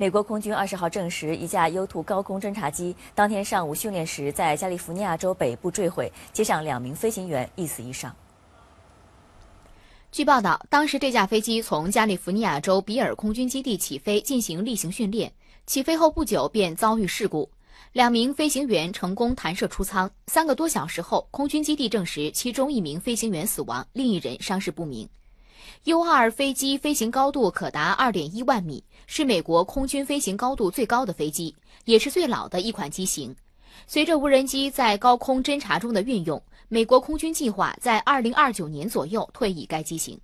美国空军二十号证实，一架 U-2 高空侦察机当天上午训练时，在加利福尼亚州北部坠毁，机上两名飞行员一死一伤。据报道，当时这架飞机从加利福尼亚州比尔空军基地起飞进行例行训练，起飞后不久便遭遇事故。两名飞行员成功弹射出舱，三个多小时后，空军基地证实其中一名飞行员死亡，另一人伤势不明。U2 飞机飞行高度可达二点一万米，是美国空军飞行高度最高的飞机，也是最老的一款机型。随着无人机在高空侦察中的运用，美国空军计划在二零二九年左右退役该机型。